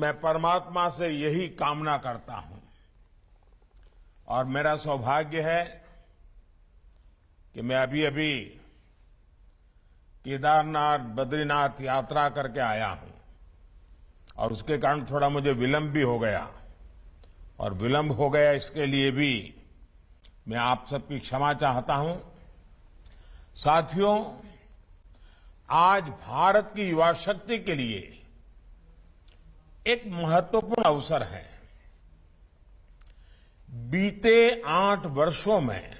मैं परमात्मा से यही कामना करता हूं और मेरा सौभाग्य है कि मैं अभी अभी केदारनाथ बद्रीनाथ यात्रा करके आया हूं और उसके कारण थोड़ा मुझे विलंब भी हो गया और विलंब हो गया इसके लिए भी मैं आप सबकी क्षमा चाहता हूं साथियों आज भारत की युवा शक्ति के लिए एक महत्वपूर्ण अवसर है बीते आठ वर्षों में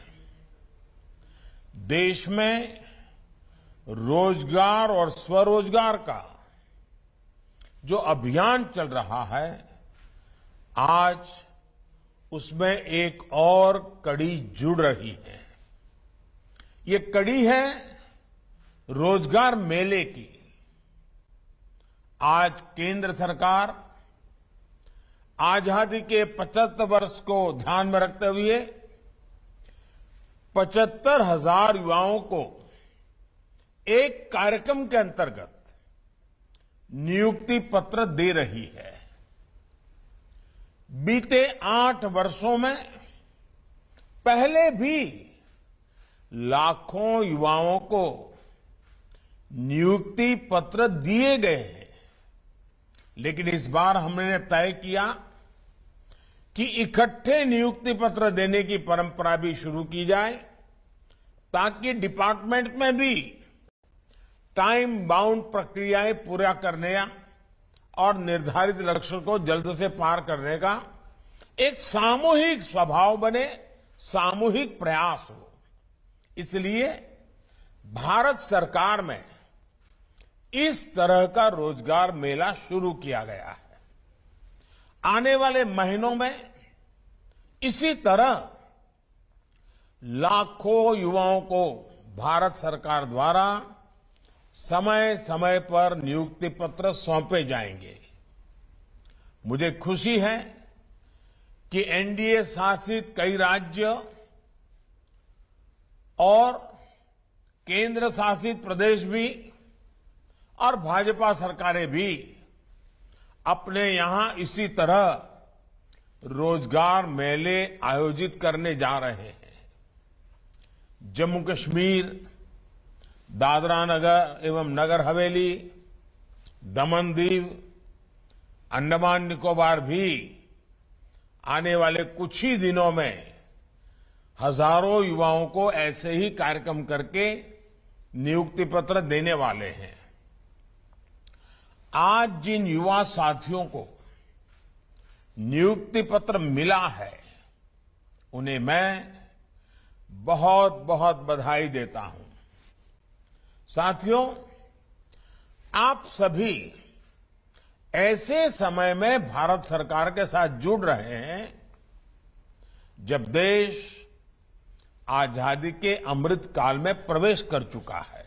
देश में रोजगार और स्वरोजगार का जो अभियान चल रहा है आज उसमें एक और कड़ी जुड़ रही है ये कड़ी है रोजगार मेले की आज केंद्र सरकार आजादी के 75 वर्ष को ध्यान में रखते हुए पचहत्तर हजार युवाओं को एक कार्यक्रम के अंतर्गत नियुक्ति पत्र दे रही है बीते आठ वर्षों में पहले भी लाखों युवाओं को नियुक्ति पत्र दिए गए हैं लेकिन इस बार हमने तय किया कि इकट्ठे नियुक्ति पत्र देने की परंपरा भी शुरू की जाए ताकि डिपार्टमेंट में भी टाइम बाउंड प्रक्रियाएं पूरा करने और निर्धारित लक्ष्य को जल्द से पार करने का एक सामूहिक स्वभाव बने सामूहिक प्रयास हो इसलिए भारत सरकार में इस तरह का रोजगार मेला शुरू किया गया है आने वाले महीनों में इसी तरह लाखों युवाओं को भारत सरकार द्वारा समय समय पर नियुक्ति पत्र सौंपे जाएंगे मुझे खुशी है कि एनडीए शासित कई राज्य और केंद्र शासित प्रदेश भी और भाजपा सरकारें भी अपने यहां इसी तरह रोजगार मेले आयोजित करने जा रहे हैं जम्मू कश्मीर दादरा नगर एवं नगर हवेली दमन दीव अंडमान निकोबार भी आने वाले कुछ ही दिनों में हजारों युवाओं को ऐसे ही कार्यक्रम करके नियुक्ति पत्र देने वाले हैं आज जिन युवा साथियों को नियुक्ति पत्र मिला है उन्हें मैं बहुत बहुत बधाई देता हूं साथियों आप सभी ऐसे समय में भारत सरकार के साथ जुड़ रहे हैं जब देश आजादी के अमृत काल में प्रवेश कर चुका है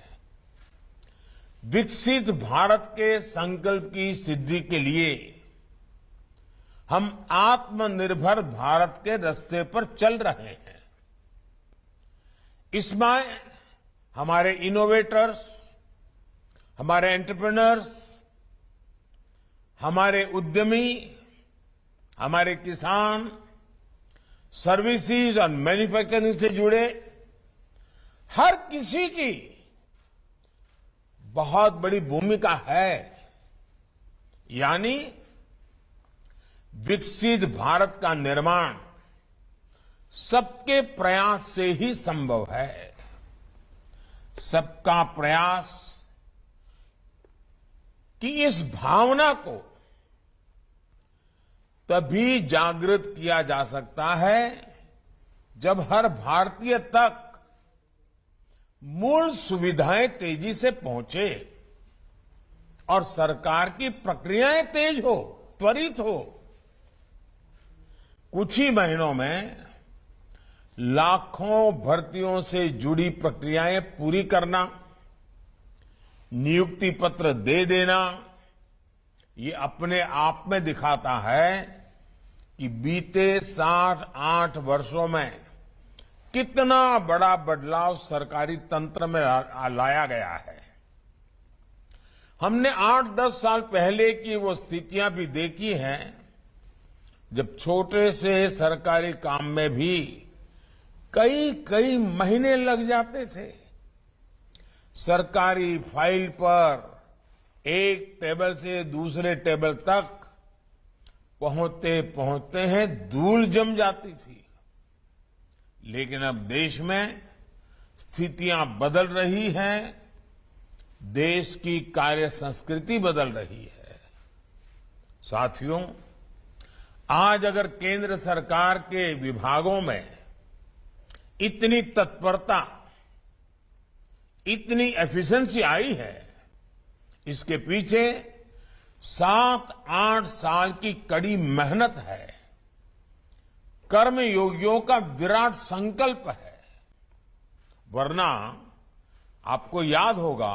विकसित भारत के संकल्प की सिद्धि के लिए हम आत्मनिर्भर भारत के रास्ते पर चल रहे हैं इसमें हमारे इनोवेटर्स हमारे एंटरप्रेनर्स हमारे उद्यमी हमारे किसान सर्विसेज और मैन्युफैक्चरिंग से जुड़े हर किसी की बहुत बड़ी भूमिका है यानी विकसित भारत का निर्माण सबके प्रयास से ही संभव है सबका प्रयास कि इस भावना को तभी जागृत किया जा सकता है जब हर भारतीय तक मूल सुविधाएं तेजी से पहुंचे और सरकार की प्रक्रियाएं तेज हो त्वरित हो कुछ ही महीनों में लाखों भर्तियों से जुड़ी प्रक्रियाएं पूरी करना नियुक्ति पत्र दे देना ये अपने आप में दिखाता है कि बीते साठ आठ वर्षों में कितना बड़ा बदलाव सरकारी तंत्र में लाया गया है हमने आठ दस साल पहले की वो स्थितियां भी देखी हैं जब छोटे से सरकारी काम में भी कई कई महीने लग जाते थे सरकारी फाइल पर एक टेबल से दूसरे टेबल तक पहुंचते पहुंचते हैं धूल जम जाती थी लेकिन अब देश में स्थितियां बदल रही हैं देश की कार्य संस्कृति बदल रही है साथियों आज अगर केंद्र सरकार के विभागों में इतनी तत्परता इतनी एफिशिएंसी आई है इसके पीछे सात आठ साल की कड़ी मेहनत है कर्म योगियों का विराट संकल्प है वरना आपको याद होगा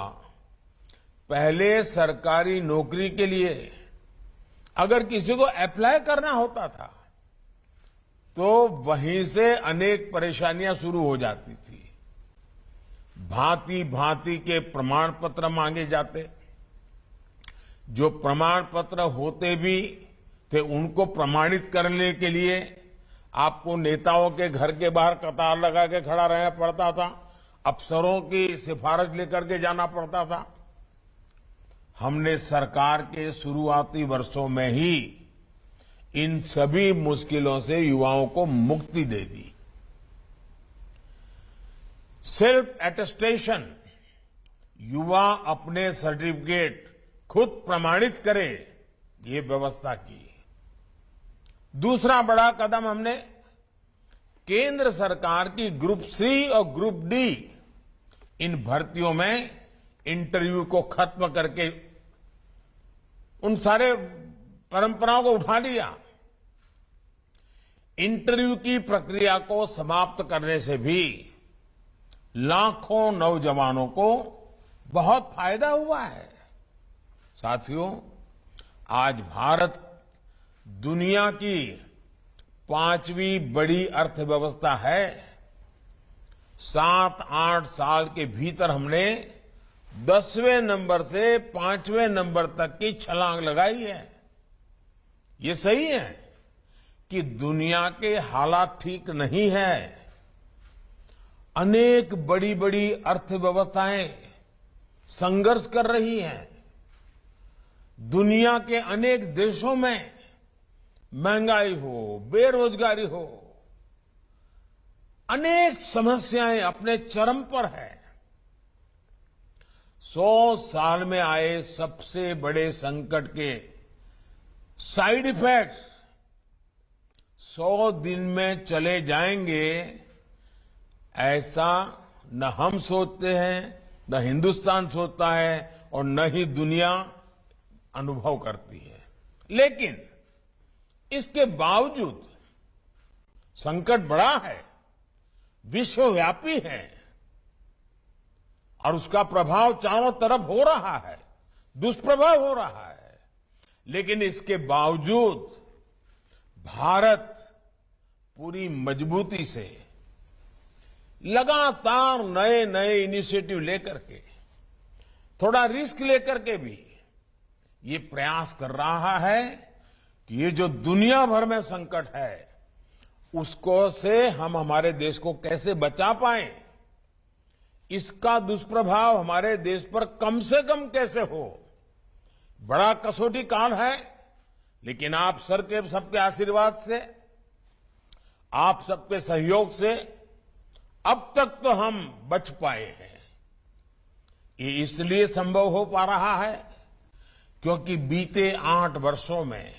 पहले सरकारी नौकरी के लिए अगर किसी को अप्लाई करना होता था तो वहीं से अनेक परेशानियां शुरू हो जाती थी भांति भांति के प्रमाण पत्र मांगे जाते जो प्रमाण पत्र होते भी थे उनको प्रमाणित करने के लिए आपको नेताओं के घर के बाहर कतार लगा के खड़ा रहना पड़ता था अफसरों की सिफारिश लेकर के जाना पड़ता था हमने सरकार के शुरुआती वर्षों में ही इन सभी मुश्किलों से युवाओं को मुक्ति दे दी सेल्फ एटेस्टेशन युवा अपने सर्टिफिकेट खुद प्रमाणित करें ये व्यवस्था की दूसरा बड़ा कदम हमने केंद्र सरकार की ग्रुप सी और ग्रुप डी इन भर्तियों में इंटरव्यू को खत्म करके उन सारे परंपराओं को उठा लिया इंटरव्यू की प्रक्रिया को समाप्त करने से भी लाखों नौजवानों को बहुत फायदा हुआ है साथियों आज भारत दुनिया की पांचवी बड़ी अर्थव्यवस्था है सात आठ साल के भीतर हमने दसवें नंबर से पांचवें नंबर तक की छलांग लगाई है ये सही है कि दुनिया के हालात ठीक नहीं है अनेक बड़ी बड़ी अर्थव्यवस्थाएं संघर्ष कर रही हैं दुनिया के अनेक देशों में महंगाई हो बेरोजगारी हो अनेक समस्याएं अपने चरम पर है सौ साल में आए सबसे बड़े संकट के साइड इफेक्ट्स सौ दिन में चले जाएंगे ऐसा न हम सोचते हैं न हिंदुस्तान सोचता है और न ही दुनिया अनुभव करती है लेकिन इसके बावजूद संकट बड़ा है विश्वव्यापी है और उसका प्रभाव चारों तरफ हो रहा है दुष्प्रभाव हो रहा है लेकिन इसके बावजूद भारत पूरी मजबूती से लगातार नए नए इनिशिएटिव लेकर के थोड़ा रिस्क लेकर के भी ये प्रयास कर रहा है कि ये जो दुनिया भर में संकट है उसको से हम हमारे देश को कैसे बचा पाए इसका दुष्प्रभाव हमारे देश पर कम से कम कैसे हो बड़ा कसौटी काल है लेकिन आप सर के सबके आशीर्वाद से आप सबके सहयोग से अब तक तो हम बच पाए हैं ये इसलिए संभव हो पा रहा है क्योंकि बीते आठ वर्षों में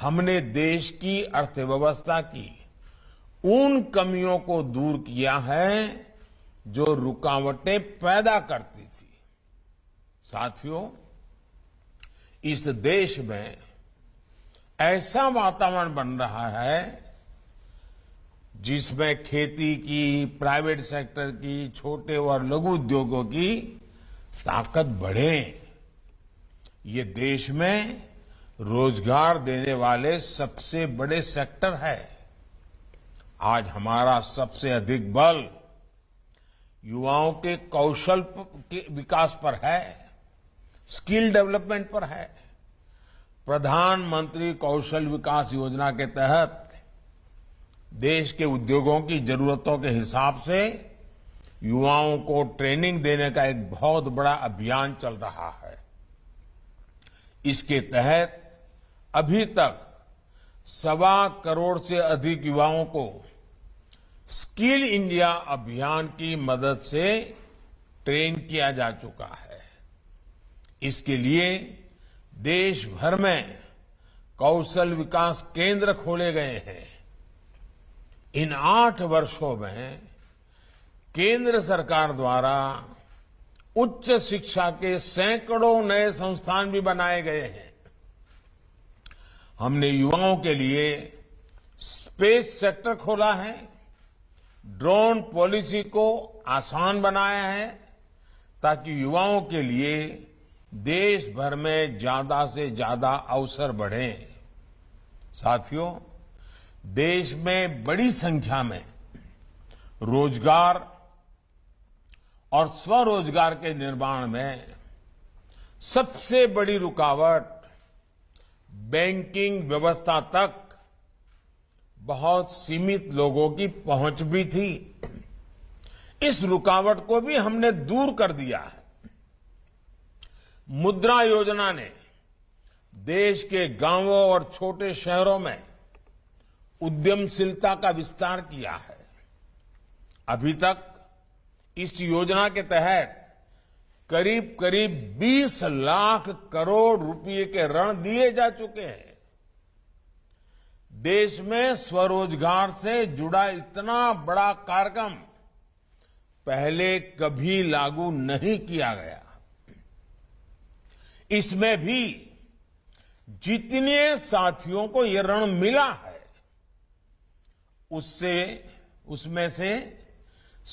हमने देश की अर्थव्यवस्था की उन कमियों को दूर किया है जो रुकावटें पैदा करती थी साथियों इस देश में ऐसा वातावरण बन रहा है जिसमें खेती की प्राइवेट सेक्टर की छोटे और लघु उद्योगों की ताकत बढ़े ये देश में रोजगार देने वाले सबसे बड़े सेक्टर है आज हमारा सबसे अधिक बल युवाओं के कौशल के विकास पर है स्किल डेवलपमेंट पर है प्रधानमंत्री कौशल विकास योजना के तहत देश के उद्योगों की जरूरतों के हिसाब से युवाओं को ट्रेनिंग देने का एक बहुत बड़ा अभियान चल रहा है इसके तहत अभी तक सवा करोड़ से अधिक युवाओं को स्किल इंडिया अभियान की मदद से ट्रेन किया जा चुका है इसके लिए देश भर में कौशल विकास केंद्र खोले गए हैं इन आठ वर्षों में केंद्र सरकार द्वारा उच्च शिक्षा के सैकड़ों नए संस्थान भी बनाए गए हैं हमने युवाओं के लिए स्पेस सेक्टर खोला है ड्रोन पॉलिसी को आसान बनाया है ताकि युवाओं के लिए देश भर में ज्यादा से ज्यादा अवसर बढ़े साथियों देश में बड़ी संख्या में रोजगार और स्वरोजगार के निर्माण में सबसे बड़ी रुकावट बैंकिंग व्यवस्था तक बहुत सीमित लोगों की पहुंच भी थी इस रुकावट को भी हमने दूर कर दिया है मुद्रा योजना ने देश के गांवों और छोटे शहरों में उद्यमशीलता का विस्तार किया है अभी तक इस योजना के तहत करीब करीब 20 लाख करोड़ रुपए के ऋण दिए जा चुके हैं देश में स्वरोजगार से जुड़ा इतना बड़ा कार्यक्रम पहले कभी लागू नहीं किया गया इसमें भी जितने साथियों को यह ऋण मिला है उससे उसमें से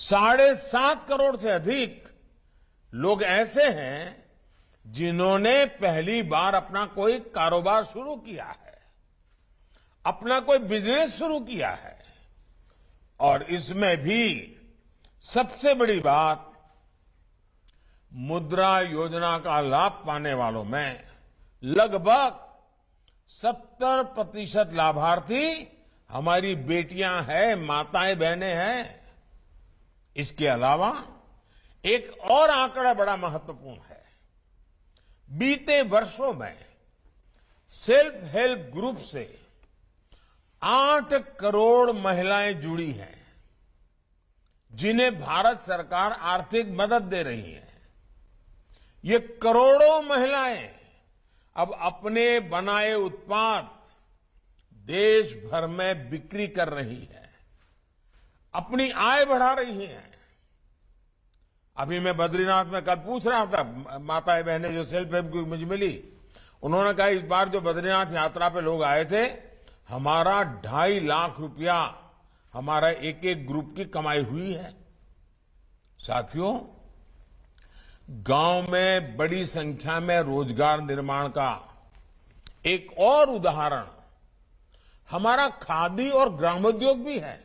साढ़े सात करोड़ से अधिक लोग ऐसे हैं जिन्होंने पहली बार अपना कोई कारोबार शुरू किया है अपना कोई बिजनेस शुरू किया है और इसमें भी सबसे बड़ी बात मुद्रा योजना का लाभ पाने वालों में लगभग 70 प्रतिशत लाभार्थी हमारी बेटियां हैं माताएं बहनें हैं इसके अलावा एक और आंकड़ा बड़ा महत्वपूर्ण है बीते वर्षों में सेल्फ हेल्प ग्रुप से आठ करोड़ महिलाएं जुड़ी हैं जिन्हें भारत सरकार आर्थिक मदद दे रही है ये करोड़ों महिलाएं अब अपने बनाए उत्पाद देश भर में बिक्री कर रही है अपनी आय बढ़ा रही हैं अभी मैं बद्रीनाथ में कल पूछ रहा था माताएं बहने जो सेल्फ हेल्प ग्रुप मुझे मिली उन्होंने कहा इस बार जो बद्रीनाथ यात्रा पे लोग आए थे हमारा ढाई लाख रुपया हमारा एक एक ग्रुप की कमाई हुई है साथियों गांव में बड़ी संख्या में रोजगार निर्माण का एक और उदाहरण हमारा खादी और ग्रामोद्योग भी है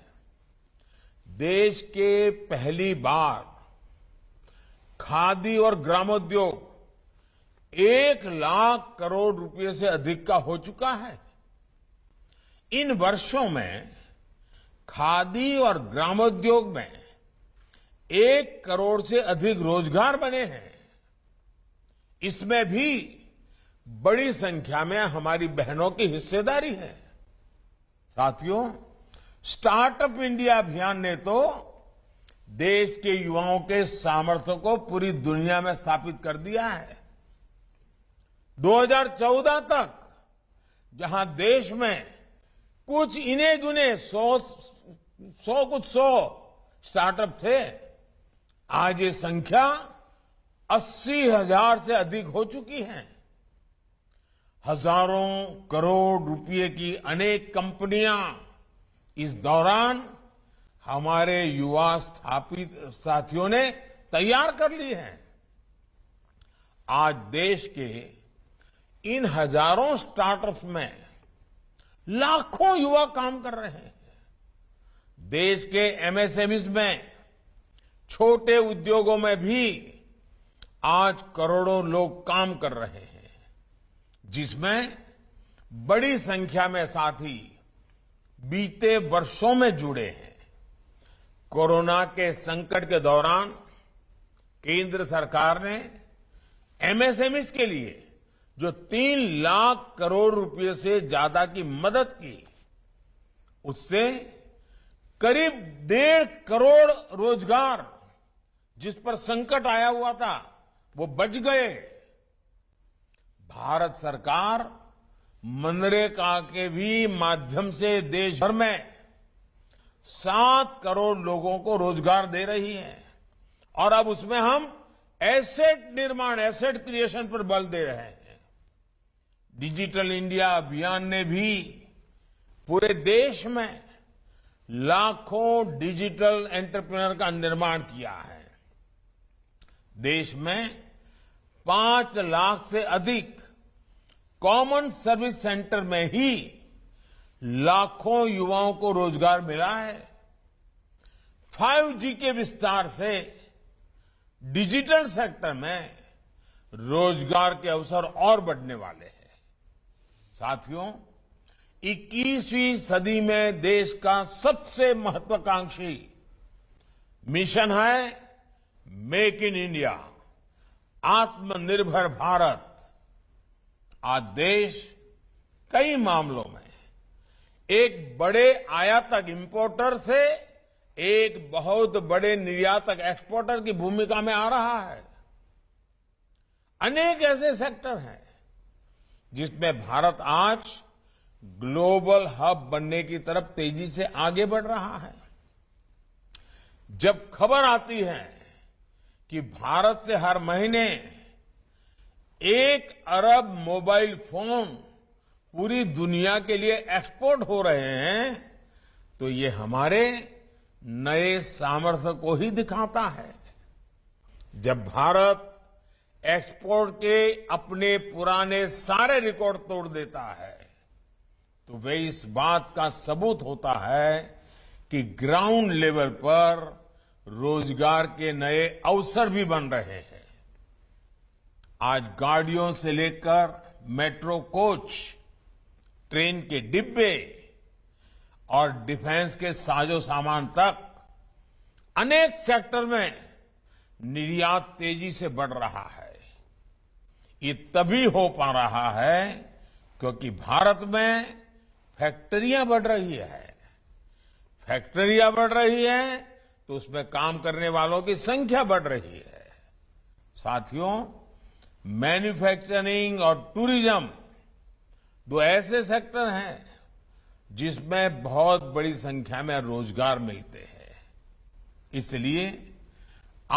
देश के पहली बार खादी और ग्रामोद्योग एक लाख करोड़ रुपए से अधिक का हो चुका है इन वर्षों में खादी और ग्रामोद्योग में एक करोड़ से अधिक रोजगार बने हैं इसमें भी बड़ी संख्या में हमारी बहनों की हिस्सेदारी है साथियों स्टार्टअप इंडिया अभियान ने तो देश के युवाओं के सामर्थ्य को पूरी दुनिया में स्थापित कर दिया है 2014 तक जहां देश में कुछ इन्हें गुने सौ सौ कुछ सौ स्टार्टअप थे आज ये संख्या अस्सी हजार से अधिक हो चुकी है हजारों करोड़ रुपए की अनेक कंपनियां इस दौरान हमारे युवा स्थापित साथियों ने तैयार कर ली है आज देश के इन हजारों स्टार्टअप में लाखों युवा काम कर रहे हैं देश के एमएसएमईज में छोटे उद्योगों में भी आज करोड़ों लोग काम कर रहे हैं जिसमें बड़ी संख्या में साथी बीते वर्षों में जुड़े हैं कोरोना के संकट के दौरान केंद्र सरकार ने एमएसएमई e के लिए जो तीन लाख करोड़ रुपए से ज्यादा की मदद की उससे करीब डेढ़ करोड़ रोजगार जिस पर संकट आया हुआ था वो बच गए भारत सरकार मनरेगा के भी माध्यम से देश भर में सात करोड़ लोगों को रोजगार दे रही है और अब उसमें हम एसेट निर्माण एसेट क्रिएशन पर बल दे रहे हैं डिजिटल इंडिया अभियान ने भी पूरे देश में लाखों डिजिटल एंटरप्रेन्योर का निर्माण किया है देश में पांच लाख से अधिक कॉमन सर्विस सेंटर में ही लाखों युवाओं को रोजगार मिला है 5G के विस्तार से डिजिटल सेक्टर में रोजगार के अवसर और बढ़ने वाले हैं साथियों 21वीं सदी में देश का सबसे महत्वाकांक्षी मिशन है मेक इन इंडिया आत्मनिर्भर भारत आज देश कई मामलों में एक बड़े आयातक इम्पोर्टर से एक बहुत बड़े निर्यातक एक्सपोर्टर की भूमिका में आ रहा है अनेक ऐसे सेक्टर हैं जिसमें भारत आज ग्लोबल हब बनने की तरफ तेजी से आगे बढ़ रहा है जब खबर आती है कि भारत से हर महीने एक अरब मोबाइल फोन पूरी दुनिया के लिए एक्सपोर्ट हो रहे हैं तो ये हमारे नए सामर्थ्य को ही दिखाता है जब भारत एक्सपोर्ट के अपने पुराने सारे रिकॉर्ड तोड़ देता है तो वे इस बात का सबूत होता है कि ग्राउंड लेवल पर रोजगार के नए अवसर भी बन रहे हैं आज गाड़ियों से लेकर मेट्रो कोच ट्रेन के डिब्बे और डिफेंस के साजो सामान तक अनेक सेक्टर में निर्यात तेजी से बढ़ रहा है ये तभी हो पा रहा है क्योंकि भारत में फैक्ट्रियां बढ़ रही है फैक्ट्रियां बढ़ रही है तो उसमें काम करने वालों की संख्या बढ़ रही है साथियों मैन्युफैक्चरिंग और टूरिज्म दो ऐसे सेक्टर हैं जिसमें बहुत बड़ी संख्या में रोजगार मिलते हैं इसलिए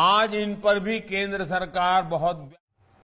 आज इन पर भी केंद्र सरकार बहुत